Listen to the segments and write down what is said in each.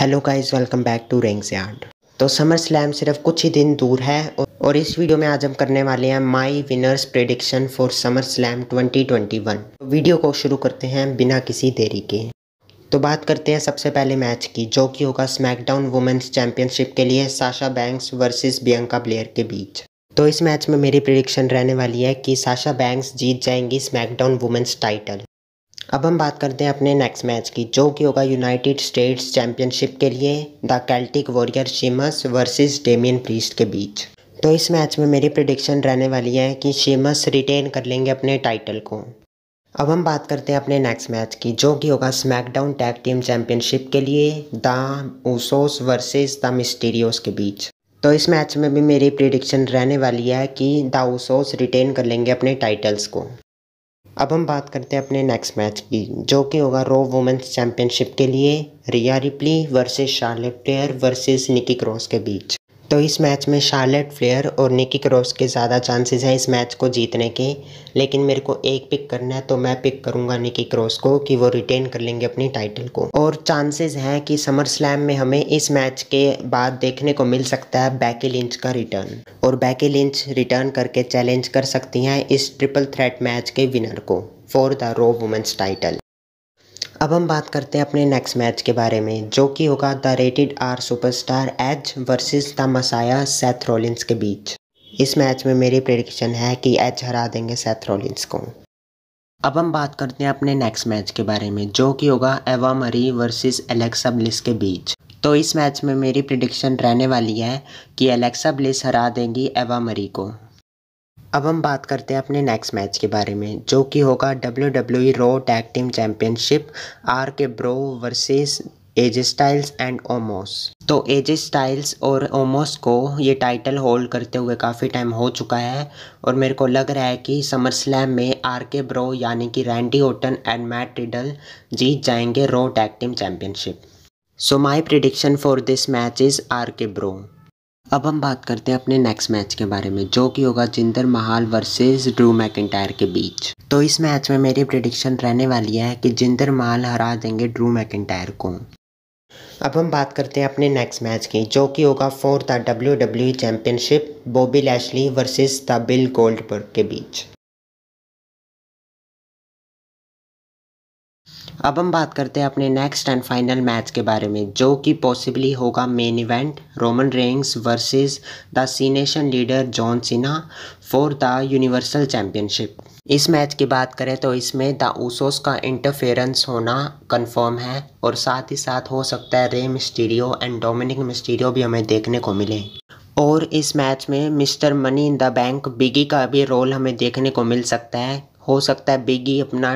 hello guys welcome back to rings yard तो summer slam सिर्फ कुछ ही दिन दूर है और इस वीडियो में आज हम करने वाले हैं my winners prediction for summer slam 2021 तो वीडियो को शुरू करते हैं बिना किसी देरी के तो बात करते हैं सबसे पहले मैच की जो कि होगा स्मैकडाउन वुमेंस चैंपियनशिप के लिए Sasha Banks versus Bianca Belair के बीच तो इस मैच में मेरी प्रिडिक्शन रहने वाली है कि साशा बैंक्स जीत जाएंगी स्मैकडाउन वुमेंस टाइटल अब हम बात करते हैं अपने नेक्स्ट मैच की जो कि होगा यूनाइटेड स्टेट्स चैंपियनशिप के लिए the Celtic warrior Sheamus versus Damian Priest के बीच तो इस मैच में मेरी प्रिडिक्शन रहने वाली है कि शीमस रिटेन कर लेंगे अपने टाइटल को अब हम बात करते हैं अपने नेक्स्ट मैच की जो कि होगा स्मैकडाउन टैग टीम चैंपियनशिप के लिए the Usos versus the Mysterios के बीच तो इस मैच में भी मेरी प्रिडिक्शन रहने वाली है कि ओसोस रिटेन कर लेंगे अपने टाइटल्स को अब हम बात करते हैं अपने नेक्स्ट मैच की जो कि होगा रो वुमेंस चैम्पियनशिप के लिए Rhea Ripley versus Charlotte Flair versus Nikki Cross के बीच तो इस मैच में शार्लेट फ्लेयर और निकी क्रॉस के ज़्यादा चांसेस हैं इस मैच को जीतने के लेकिन मेरे को एक पिक करना है तो मैं पिक करूँगा निकी क्रॉस को कि वो रिटेन कर लेंगे अपनी टाइटल को और चांसेस हैं कि समर स्लैम में हमें इस मैच के बाद देखने को मिल सकता है बैकी लिंच का रिटर्न और बैकी लिंच रिटर्न करके चैलेंज कर सकती हैं इस ट्रिपल थ्रेट मैच के विनर को for the Raw women's title अब हम बात करते हैं अपने नेक्स्ट मैच के बारे में जो कि होगा the rated R superstar Edge versus the Messiah Seth Rollins के बीच इस मैच में मेरी प्रेडिक्शन है कि एज हरा देंगे सेथ रोलिंस को अब हम बात करते हैं अपने नेक्स्ट मैच के बारे में जो कि होगा एवा मरी वर्सेस एलेक्सा ब्लिस के बीच तो इस मैच में मेरी प्रिडिक्शन रहने वाली है कि एलेक्सा ब्लिस हरा देंगी एवा मरी को अब हम बात करते हैं अपने नेक्स्ट मैच के बारे में जो कि होगा W W Raw tag team championship R K Bro versus AJ Styles and Omos तो एज स्टाइल्स और ओमोस को ये टाइटल होल्ड करते हुए काफ़ी टाइम हो चुका है और मेरे को लग रहा है कि समर स्लैम में आर के ब्रो यानी कि Randy Orton and Matt Riddle जीत जाएंगे Raw tag team championship so my prediction for this match is R K Bro अब हम बात करते हैं अपने नेक्स्ट मैच के बारे में जो कि होगा जिंदर महाल वर्सेस ड्रू मैकेंटायर के बीच तो इस मैच में मेरी प्रडिक्शन रहने वाली है कि जिंदर महाल हरा देंगे ड्रू मैकेंटायर को अब हम बात करते हैं अपने नेक्स्ट मैच की जो कि होगा fourth W W championship Bobby Lashley versus the Bill Goldberg के बीच अब हम बात करते हैं अपने नेक्स्ट एंड फाइनल मैच के बारे में जो कि पॉसिबली होगा main event Roman Reigns versus the Cenation leader John Cena for the universal championship इस मैच की बात करें तो इसमें द ओसोस का इंटरफेरेंस होना कंफर्म है और साथ ही साथ हो सकता है Rey Mysterio and Dominik Mysterio भी हमें देखने को मिले और इस मैच में Mister Money in the Bank Big E का भी रोल हमें देखने को मिल सकता है हो सकता है बिगी अपना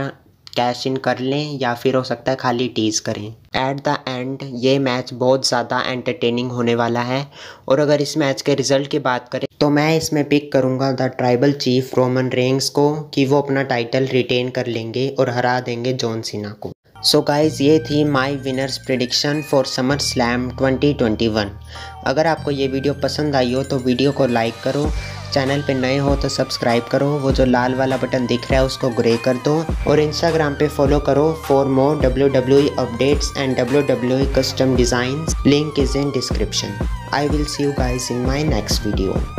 कैश इन कर लें या फिर हो सकता है खाली टीज़ करें एट द एंड ये मैच बहुत ज़्यादा एंटरटेनिंग होने वाला है और अगर इस मैच के रिज़ल्ट की बात करें तो मैं इसमें पिक करूँगा the tribal chief Roman Reigns को कि वो अपना टाइटल रिटेन कर लेंगे और हरा देंगे जॉन सिन्हा को सो so गाइस ये थी my winners prediction for summer slam 2021 अगर आपको ये वीडियो पसंद आई हो तो वीडियो को लाइक करो चैनल पे नए हो तो सब्सक्राइब करो वो जो लाल वाला बटन दिख रहा है उसको ग्रे कर दो और इंस्टाग्राम पे फॉलो करो for more W W updates and W W custom design link is in description I will see you guys in my next video